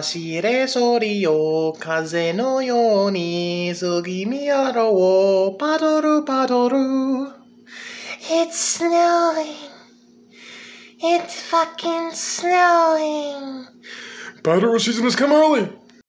走れそりよ風のように次見あろうパドルパドル It's snowing It's fucking snowing Bridal season has come early